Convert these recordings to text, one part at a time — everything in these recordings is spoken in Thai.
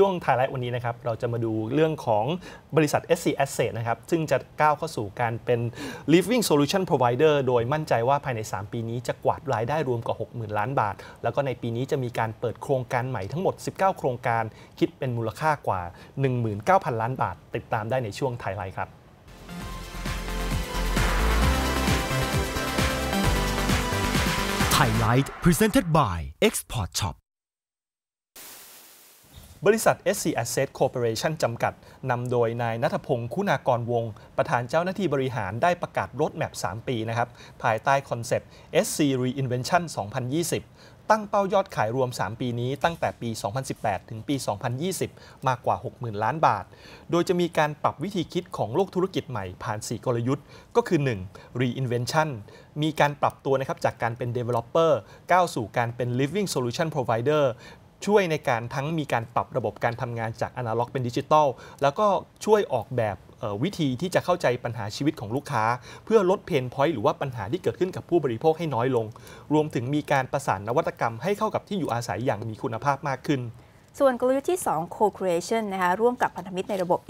ช่วงไทยไลฟ์วันนี้นะครับเราจะมาดูเรื่องของบริษัท SC Asset นะครับ ซึ่งจะก้าวเข้าสู่การเป็น Living Solution Provider โดยมั่นใจว่าภายใน 3 ปีนี้จะกวาดรายได้รวมกว่า60,000 ล้านบาท แล้วก็ในปีนี้จะมีการเปิดโครงการใหม่ทั้งหมด 19 โครงการคิดเป็นมูลค่ากว่า 19,000 ล้านบาทติดตามได้ในช่วงไทยไลฟ์ครับไทยไลท์ Presented by Export Shop บริษัท SC Asset Corporation จำกัดนำโดยนายนัทพงศ์คุณากรวง ประธานเจ้าหน้าที่บริหารได้ประกาศรถแมป 3 ปีนะครับ ภายใต้คอนเซปต์ SC Reinvention 2020 ตั้งเป้ายอดขายรวม 3 ปีนี้ตั้งแต่ปี 2018 ถึงปี 2020 มากกว่า 60,000 ล้านบาท โดยจะมีการปรับวิธีคิดของโลกธุรกิจใหม่ผ่าน 4 กลยุทธ์ ก็คือ 1. Reinvention มีการปรับตัวนะครับจากการเป็น Developer ก้าวสู่การเป็น Living Solution Provider ช่วยในการทั้งมีการปรับระบบการทำงานจากอนาล็อกเป็นดิจิตอลแล้วก็ช่วยออกแบบวิธีที่จะเข้าใจปัญหาชีวิตของลูกค้า เพื่อลดเพนพอยต์หรือว่าปัญหาที่เกิดขึ้นกับผู้บริโภคให้น้อยลง รวมถึงมีการประสานนวัตกรรมให้เข้ากับที่อยู่อาศัยอย่างมีคุณภาพมากขึ้นส่วนกลยุทธ์ที่ 2 co-creation นะคะ ร่วมกับพันธมิตรในระบบ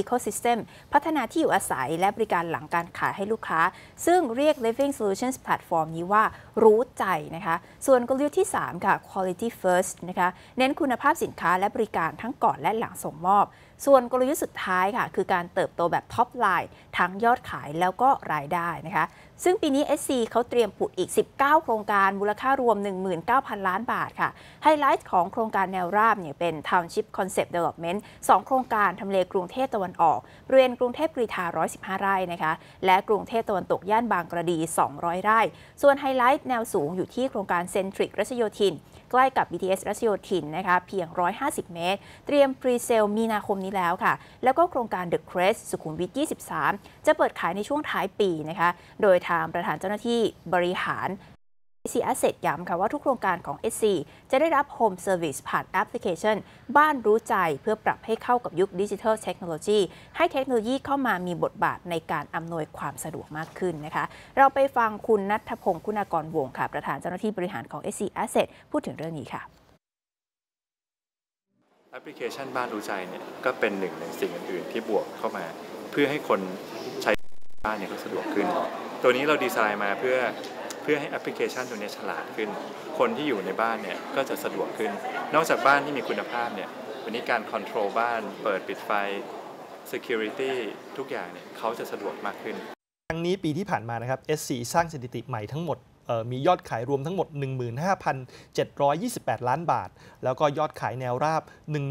ecosystem พัฒนาที่อยู่อาศัยและบริการหลังการขายให้ลูกค้า ซึ่งเรียก living solutions platform นี้ว่ารู้ใจนะคะ ส่วนกลยุทธ์ที่ 3 ค่ะ quality first นะคะ เน้นคุณภาพสินค้าและบริการทั้งก่อนและหลังส่งมอบส่วนกลยุทธ์สุดท้ายค่ะ คือการเติบโตแบบท็อปไลน์ทั้งยอดขายแล้วก็รายได้นะคะ ซึ่งปีนี้ SC เขาเตรียมผุดอีก 19 โครงการมูลค่ารวม 19,000 ล้านบาทค่ะ ไฮไลท์ของโครงการแนวราบเนี่ยเป็น Township Concept Development 2 โครงการทำเลกรุงเทพตะวันออกบริเวณกรุงเทพกรีธา115 ไร่นะคะ และกรุงเทพตะวันตกย่านบางกระดี 200 ไร่ ส่วนไฮไลท์แนวสูงอยู่ที่โครงการเซนทริกรัชโยธินใกล้กับ BTS รัชโยธินนะคะ เพียง 150 เมตร เตรียมพรีเซลมีนาคมนี้แล้วค่ะ แล้วก็โครงการ The Crest สุขุมวิท 23 จะเปิดขายในช่วงท้ายปีนะคะ โดยทางประธานเจ้าหน้าที่บริหาร SC Asset ย้ำค่ะว่าทุกโครงการของ SC จะได้รับ Home Service ผ่านแอปพลิเคชันบ้านรู้ใจ เพื่อปรับให้เข้ากับยุคดิจิทัลเทคโนโลยีให้เทคโนโลยีเข้ามามีบทบาทในการอำนวยความสะดวกมากขึ้นนะคะ เราไปฟังคุณนัทพงศ์คุณากรวงค่ะประธานเจ้าหน้าที่บริหารของ SC Asset พูดถึงเรื่องนี้ค่ะแอปพลิเคชันบ้านรู้ใจเนี่ยก็เป็นหนึ่งในสิ่งอื่น ๆ ที่บวกเข้ามา เพื่อให้คนใช้บ้านเนี่ยก็สะดวกขึ้น ตัวนี้เราดีไซน์มาเพื่อเพื่อให้แอปพลิเคชันตัวนี้ฉลาดขึ้น คนที่อยู่ในบ้านเนี่ยก็จะสะดวกขึ้น นอกจากบ้านที่มีคุณภาพเนี่ย วันนี้การคอนโทรลบ้าน เปิดปิดไฟ Security ทุกอย่างเนี่ยเขาจะสะดวกมากขึ้นครั้งนี้ปีที่ผ่านมานะครับ SC สร้างสถิติใหม่ทั้งหมด มียอดขายรวมทั้งหมด 15,728 ล้านบาท แล้วก็ยอดขายแนวราบ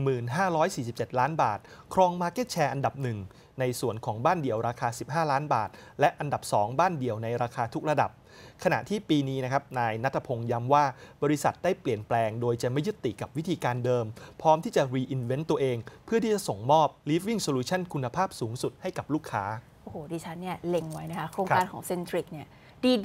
15,47 ล้านบาท ครอง Market Share อันดับ1ในส่วนของบ้านเดี่ยว ราคา 15 ล้านบาท และอันดับ 2 บ้านเดี่ยวในราคาทุกระดับขณะที่ปีนี้นะครับ นายนัทพงศ์ย้ำว่าบริษัทได้เปลี่ยนแปลงโดยจะไม่ยึดติดกับวิธีการเดิม พร้อมที่จะรีอินเวนต์ตัวเอง เพื่อที่จะส่งมอบ living solution คุณภาพสูงสุดให้กับลูกค้า โอ้โหดิฉันเนี่ย เล็งไว้นะคะ โครงการของเซนทริกเนี่ย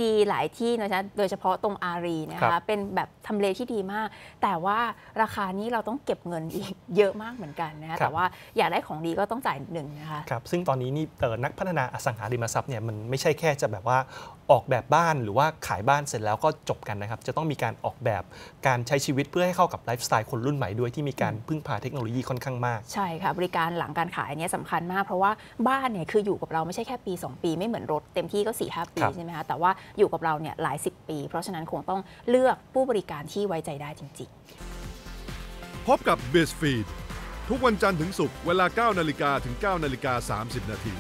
ดีๆหลายที่นะคะโดยเฉพาะตรงอารีนะคะ เป็นแบบทำเลที่ดีมาก แต่ว่าราคานี้เราต้องเก็บเงินอีกเยอะมากเหมือนกันนะแต่ว่าอยากได้ของดีก็ต้องจ่ายหนึ่งนะคะ ครับ ซึ่งตอนนี้นี่นักพัฒนาอสังหาริมทรัพย์เนี่ยมันไม่ใช่แค่จะแบบว่าออกแบบบ้านหรือว่าขายบ้านเสร็จแล้วก็จบกันนะครับ จะต้องมีการออกแบบการใช้ชีวิตเพื่อให้เข้ากับไลฟ์สไตล์คนรุ่นใหม่ด้วยที่มีการพึ่งพาเทคโนโลยีค่อนข้างมาก ใช่ค่ะ บริการหลังการขายเนี่ยสำคัญมากเพราะว่าบ้านเนี่ยคืออยู่กับเราไม่ใช่แค่ปี 2 ปีไม่เหมือนรถเต็มที่ก็4ี่หปีใช่ไหมคะแต่ว่าว่าอยู่กับเราเนี่ยหลาย 10 ปี เพราะฉะนั้นคงต้องเลือกผู้บริการที่ไว้ใจได้จริง ๆ พบกับ b i z f e e d ทุกวันจันทร์ถึงศุกร์เวลา 9นาฬิกาถึง 9นาฬิกา30นาที